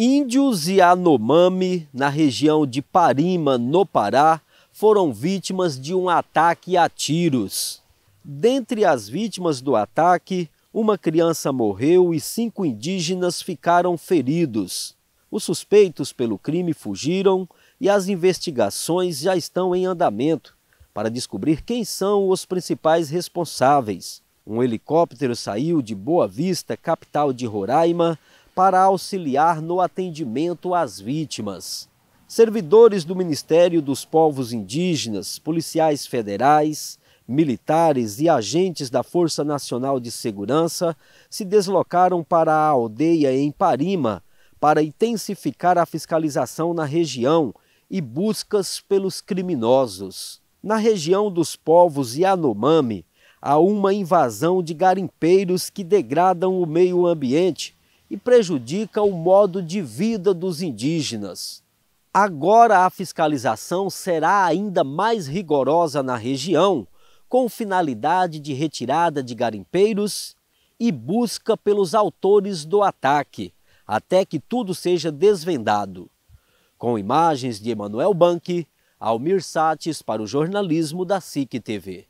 Índios e Anomami, na região de Parima, no Pará, foram vítimas de um ataque a tiros. Dentre as vítimas do ataque, uma criança morreu e cinco indígenas ficaram feridos. Os suspeitos pelo crime fugiram e as investigações já estão em andamento para descobrir quem são os principais responsáveis. Um helicóptero saiu de Boa Vista, capital de Roraima, para auxiliar no atendimento às vítimas. Servidores do Ministério dos Povos Indígenas, policiais federais, militares e agentes da Força Nacional de Segurança se deslocaram para a aldeia em Parima para intensificar a fiscalização na região e buscas pelos criminosos. Na região dos povos Yanomami, há uma invasão de garimpeiros que degradam o meio ambiente e prejudica o modo de vida dos indígenas. Agora a fiscalização será ainda mais rigorosa na região, com finalidade de retirada de garimpeiros e busca pelos autores do ataque, até que tudo seja desvendado. Com imagens de Emanuel Banque, Almir Sates para o jornalismo da SIC TV.